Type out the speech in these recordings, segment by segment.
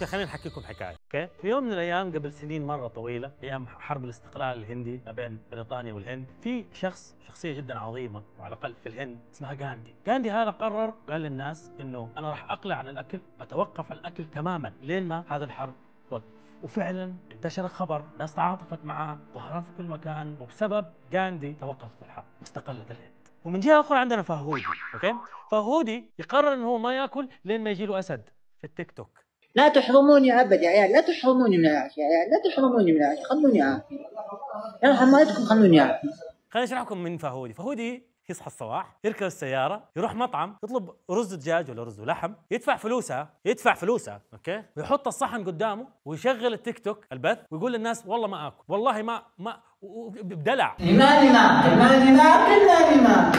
خلينا نحكي لكم حكايه اوكي في يوم من الايام قبل سنين مره طويله ايام حرب الاستقلال الهندي ما بين بريطانيا والهند في شخص شخصيه جدا عظيمه وعلى الاقل في الهند اسمها غاندي غاندي هذا قرر قال للناس انه انا راح اقلع عن الاكل اتوقف عن الاكل تماما لين ما هذا الحرب توقف وفعلا انتشر الخبر ناس تعاطفت معه ظهرت في كل مكان وبسبب غاندي توقفت الحرب واستقلت الهند ومن جهه اخرى عندنا فهودي اوكي فهودي يقرر انه هو ما ياكل لين ما يجي له اسد في التيك توك لا تحرموني ابد يا عيال لا تحرموني من العافية يا عيال لا تحرموني من العافية خلوني عافية يا حمايتكم خلوني عافية خليني أشرح لكم من فهودي فهودي يصحى الصباح يركب السيارة يروح مطعم يطلب رز دجاج ولا رز ولحم يدفع فلوسها يدفع فلوسها اوكي ويحط الصحن قدامه ويشغل التيك توك البث ويقول للناس والله ما اكل والله ما ما بدلع ايماني ما ايماني ما ايماني ما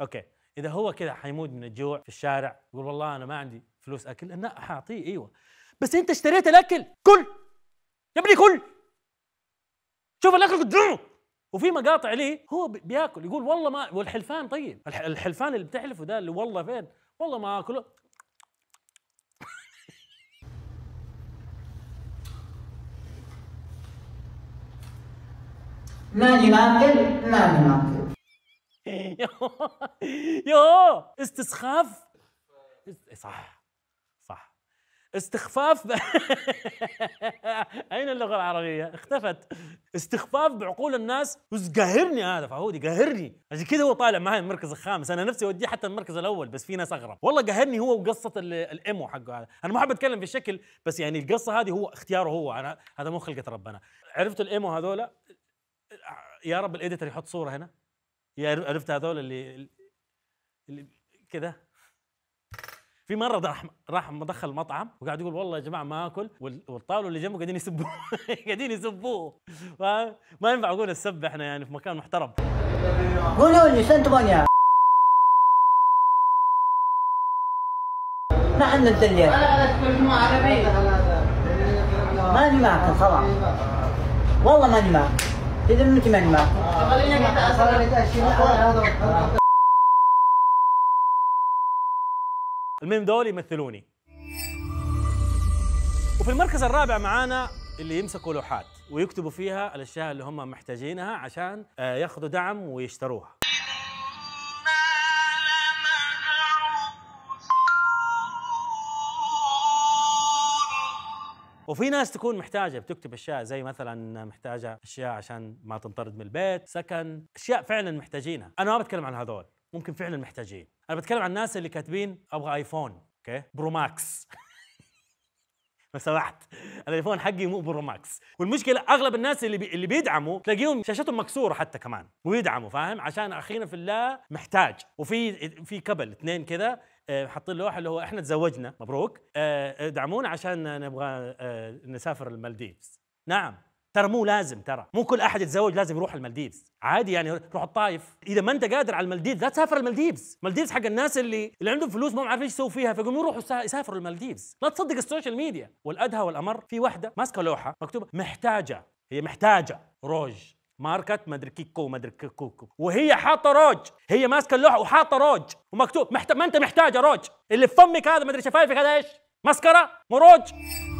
اوكي اذا هو كذا حيموت من الجوع في الشارع يقول والله انا ما عندي فلوس اكل انا حاعطيه ايوه بس انت اشتريت الاكل كل يا ابني كل شوف الاكل قدامه وفي مقاطع ليه هو بياكل يقول والله ما والحلفان طيب الحلفان اللي بتحلفه ده اللي والله فين والله ما اكله ماني ماكل ماني ماكل يو استسخاف صح صح استخفاف ب... اين اللغه العربيه اختفت استخفاف بعقول الناس بس قاهرني هذا فهودي قاهرني عشان كذا هو طالع معي المركز الخامس انا نفسي اوديه حتى المركز الاول بس في ناس اغرب والله قاهرني هو وقصه الايمو حقه هذا انا ما احب اتكلم في الشكل بس يعني القصه هذه هو اختياره هو انا هذا مو خلقه ربنا عرفت الايمو هذولا يا رب الاديتر يحط صوره هنا يا عرفت هذول اللي, اللي كذا في مره راح راح مدخل المطعم وقاعد يقول والله يا جماعه ما اكل والطاوله اللي جنبه قاعدين يسبوه قاعدين يسبوه ما ينفع اقول السب احنا يعني في مكان محترم قولوا لي سنت نحن نتدلل ماني معك خلاص والله ماني معك اذا ما ماني معك المهم دول يمثلوني وفي المركز الرابع معانا اللي يمسكوا لوحات ويكتبوا فيها الاشياء اللي هم محتاجينها عشان آه، ياخذوا دعم ويشتروها وفي ناس تكون محتاجه بتكتب اشياء زي مثلا محتاجه اشياء عشان ما تنطرد من البيت سكن اشياء فعلا محتاجينها انا ما بتكلم عن هذول ممكن فعلا محتاجين انا بتكلم عن الناس اللي كاتبين ابغى ايفون اوكي برو ماكس لو سمحت الايفون حقي مو برو ماكس والمشكله اغلب الناس اللي بي... اللي بيدعموا تلاقيهم شاشتهم مكسوره حتى كمان ويدعموا فاهم عشان اخينا في الله محتاج وفي في كبل اثنين كذا آه، حاطين لوحه اللي هو احنا تزوجنا مبروك آه، ادعمونا عشان نبغى آه، نسافر المالديفز نعم ترى مو لازم ترى مو كل احد يتزوج لازم يروح المالديفز عادي يعني روح الطايف اذا ما انت قادر على المالديفز لا تسافر المالديفز المالديفز حق الناس اللي اللي عندهم فلوس ما عارفين ايش يسووا فيها فيقوموا يروحوا يسافروا المالديفز لا تصدق السوشيال ميديا والادهى والامر في وحده ماسكه لوحه مكتوبه محتاجه هي محتاجه روج ماركة مدري كيكو مدري كوكو وهي حاطه روج هي ماسكه اللوحه وحاطه روج ومكتوب محت... ما انت محتاجه روج اللي في فمك هذا مدري شفايفك هذا ايش؟ مسكره مروج روج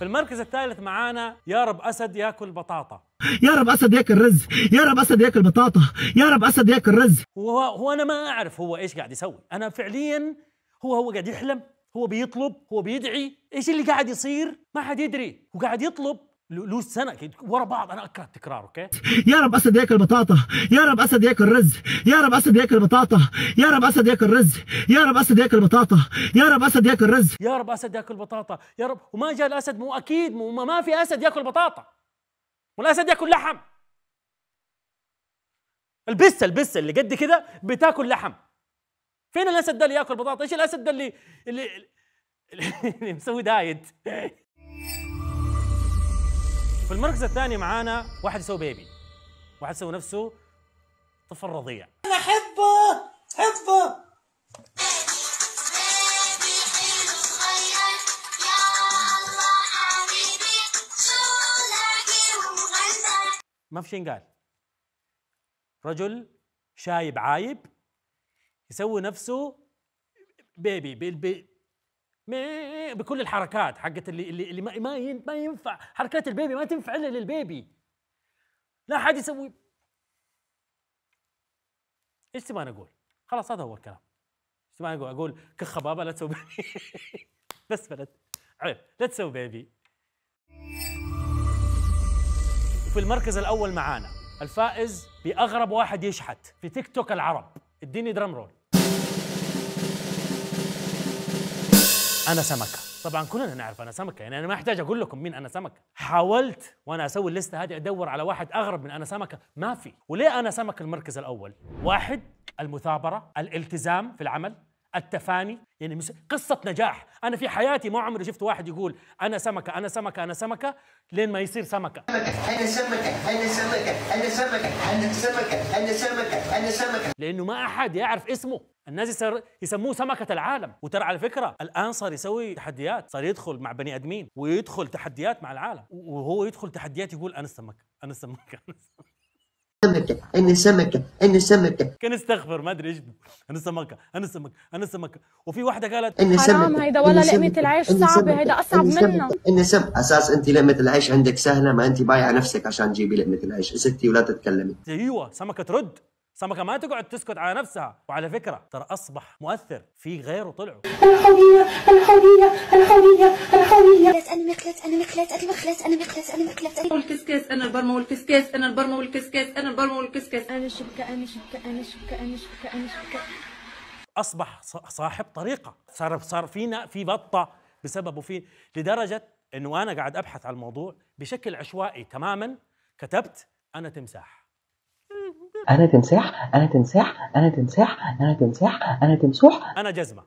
في المركز الثالث معانا يا رب اسد ياكل بطاطا يا رب اسد ياكل رز يا رب اسد ياكل بطاطا يا رب اسد ياكل رز هو هو انا ما اعرف هو ايش قاعد يسوي انا فعليا هو هو قاعد يحلم هو بيطلب هو بيدعي ايش اللي قاعد يصير ما حد يدري وقاعد يطلب له سنه ورا بعض انا اكره التكرار اوكي يا رب اسد ياكل بطاطا يا رب اسد ياكل رز يا رب اسد ياكل بطاطا يا رب اسد ياكل رز يا رب اسد ياكل بطاطا يا رب اسد ياكل رز يا رب اسد ياكل بطاطا يا رب وما جاء الاسد مو اكيد مو ما في اسد ياكل بطاطا والاسد ياكل لحم البسه البسه اللي قد كده بتاكل لحم فين الاسد ده اللي ياكل بطاطا ايش الاسد ده اللي اللي, اللي مسوي دايت في المركز الثاني معانا واحد يسوي بيبي واحد يسوي نفسه طفل رضيع انا احبه احبه ما في شيء قال رجل شايب عايب يسوي نفسه بيبي بكل الحركات حقت اللي اللي, اللي ما ما ينفع حركات البيبي ما تنفع الا للبيبي لا حد يسوي ايش تبغى اقول؟ خلاص هذا هو الكلام ايش تبغى اقول؟ اقول كخ بابا لا تسوي بس بلد عيب لا تسوي بيبي في المركز الاول معانا الفائز باغرب واحد يشحت في تيك توك العرب اديني درام رول انا سمكه طبعا كلنا نعرف انا سمكه يعني انا ما احتاج اقول لكم مين انا سمكه حاولت وانا اسوي الليسته هذه ادور على واحد اغرب من انا سمكه ما في وليه انا سمكه المركز الاول واحد المثابره الالتزام في العمل التفاني يعني قصة نجاح أنا في حياتي ما عمري شفت واحد يقول أنا سمكة أنا سمكة أنا سمكة لين ما يصير سمكة أنا سمكة أنا سمكة أنا سمكة أنا سمكة أنا سمكة أنا سمكة لأنه ما أحد يعرف اسمه الناس يسر يسموه سمكه العالم وترى على فكره الان صار يسوي تحديات صار يدخل مع بني ادمين ويدخل تحديات مع العالم وهو يدخل تحديات يقول انا السمكه انا السمكه انا السمكه سمكة أنا سمكة أنا سمكة كان استغفر ما أدري إيش أنا سمكة أنا سمكة أنا سمكة وفي واحدة قالت أنا سمكة حرام هيدا ولا لقمة العيش صعبة هيدا أصعب منها أنا سمكة أساس أنت لقمة العيش عندك سهلة ما أنت بايعة نفسك عشان تجيبي لقمة العيش ستي ولا تتكلمي أيوة سمكة ترد سمكة ما تقعد تسكت على نفسها وعلى فكره ترى اصبح مؤثر في غيره طلعوا الحوبيه الحوبيه الحوبيه الحوبيه انا مقلت انا مقلت انا مقلت انا مقلت انا مقلت والكسكس انا البرمه والكسكس انا البرمه والكسكس انا البرمه والكسكس انا شبكه انا شبكه انا شبكه انا شبكه انا شبكه اصبح صاحب طريقه صار صار فينا في بطه بسببه في لدرجه انه انا قاعد ابحث عن الموضوع بشكل عشوائي تماما كتبت انا تمساح أنا تمساح أنا تمساح أنا تمساح أنا تمساح أنا تمسوح أنا جزمة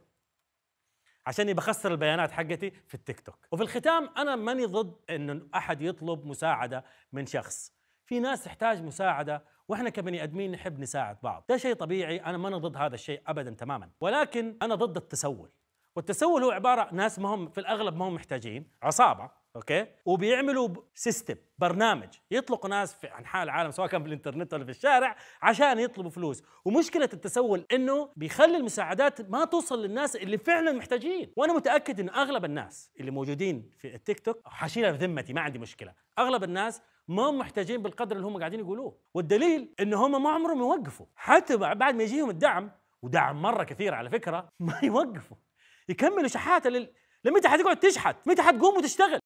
عشان بخسر البيانات حقتي في التيك توك وفي الختام أنا ماني ضد إنه أحد يطلب مساعدة من شخص في ناس تحتاج مساعدة واحنا كبني ادمين نحب نساعد بعض، ده شيء طبيعي انا ماني ضد هذا الشيء ابدا تماما، ولكن انا ضد التسول. والتسول هو عباره ناس ما هم في الاغلب ما هم محتاجين، عصابه اوكي وبيعملوا سيستم برنامج يطلقوا ناس في عن حال العالم سواء كان في الانترنت ولا في الشارع عشان يطلبوا فلوس ومشكله التسول انه بيخلي المساعدات ما توصل للناس اللي فعلا محتاجين وانا متاكد انه اغلب الناس اللي موجودين في التيك توك حشيلها بذمتي ما عندي مشكله اغلب الناس ما هم محتاجين بالقدر اللي هم قاعدين يقولوه والدليل ان هم ما عمرهم يوقفوا حتى بعد ما يجيهم الدعم ودعم مره كثير على فكره ما يوقفوا يكملوا شحاته لل... لمتى حتقعد تشحت متى حتقوم وتشتغل